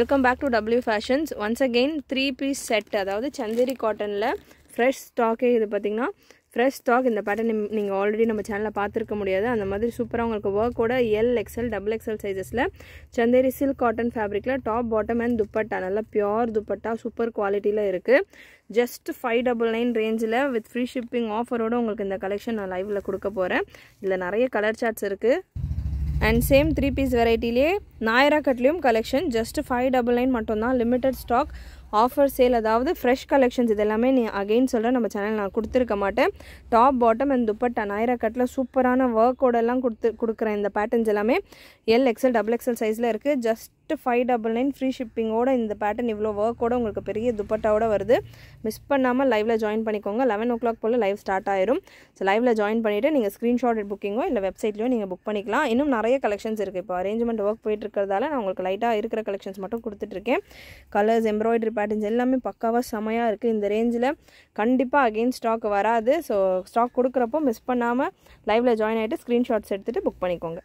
welcome back to W fashions once again three piece set அதாவது சந்தேரி காட்டனில் fresh ஸ்டாக்கே இது பார்த்தீங்கன்னா ஃப்ரெஷ் ஸ்டாக் இந்த பேட்டர்ன் நீங்கள் ஆல்ரெடி நம்ம சேனலில் பார்த்துருக்க முடியாது அந்த மாதிரி சூப்பராக உங்களுக்கு ஒர்க்கோட எல் எக்ஸ்எல் டபுள் எக்ஸ்எல் சைஸஸில் சந்தேரி சில்க் காட்டன் ஃபேப்ரிக்கில் டாப் பாட்டம் அண்ட் துப்பட்டா நல்லா பியோர் துப்பட்டா சூப்பர் குவாலிட்டியில் இருக்குது ஜஸ்ட் ஃபைவ் டபுள் நைன் ரேஞ்சில் வித் ஃப்ரீ ஷிப்பிங் ஆஃபரோடு உங்களுக்கு இந்த கலெக்ஷன் நான் லைவில் கொடுக்க போகிறேன் இதில் நிறைய கலர் சார்ட்ஸ் இருக்குது அண்ட் சேம் த்ரீ பீஸ் வெரைட்டிலே நாயரா கட்லேயும் collection just five double nine மட்டும்தான் லிமிட்டட் ஸ்டாக் ஆஃபர் சேல் அதாவது ஃப்ரெஷ் கலெக்ஷன்ஸ் இது எல்லாமே நீ அகெயின் சொல்கிறேன் நம்ம சேனல் நான் கொடுத்துருக்க மாட்டேன் top bottom and dupatta Naira கட்டில் சூப்பரான ஒர்க்கோடெல்லாம் கொடுத்து கொடுக்குறேன் இந்த பேட்டர்ன்ஸ் எல்லாமே எல் எக்ஸல் டபுள் எக்ஸல் சைஸில் இருக்குது just five double nine free ஷிப்பிங்கோடு இந்த பேட்டர்ன் இவ்வளோ ஒர்க்கோட உங்களுக்கு பெரிய துப்பட்டாவோட வருது மிஸ் பண்ணாமல் லைவில் ஜாயின் பண்ணிக்கோங்க லெவன் ஓ கிளாக் போல் லைவ் ஸ்டார்ட் ஆயிரும் ஸோ லைவில் ஜாயின் பண்ணிவிட்டு நீங்கள் ஸ்க்ரீன்ஷாட் புக்கிங்கோ இல்லை வெப்சைட்லையோ நீங்கள் புக் பண்ணிக்கலாம் இன்னும் நிறைய கலெக்ஷன்ஸ் இருக்குது இப்போ அரேஞ்ச்மெண்ட் ஒர்க் போயிட்டுருக்கு இருக்கிறதால நான் உங்களுக்கு லைட்டாக இருக்கிற கலெக்ஷன்ஸ் மட்டும் கொடுத்துட்ருக்கேன் கலர்ஸ் எம்ப்ராய்டரி பேட்டர்ன்ஸ் எல்லாமே பக்காவாக செமையாக இருக்குது இந்த ரேஞ்சில் கண்டிப்பாக அகெயின் ஸ்டாக் வராது ஸோ ஸ்டாக் கொடுக்குறப்போ மிஸ் பண்ணாமல் லைவில் ஜாயின் ஆகிட்டு ஸ்க்ரீன்ஷாட்ஸ் எடுத்துகிட்டு புக் பண்ணிக்கோங்க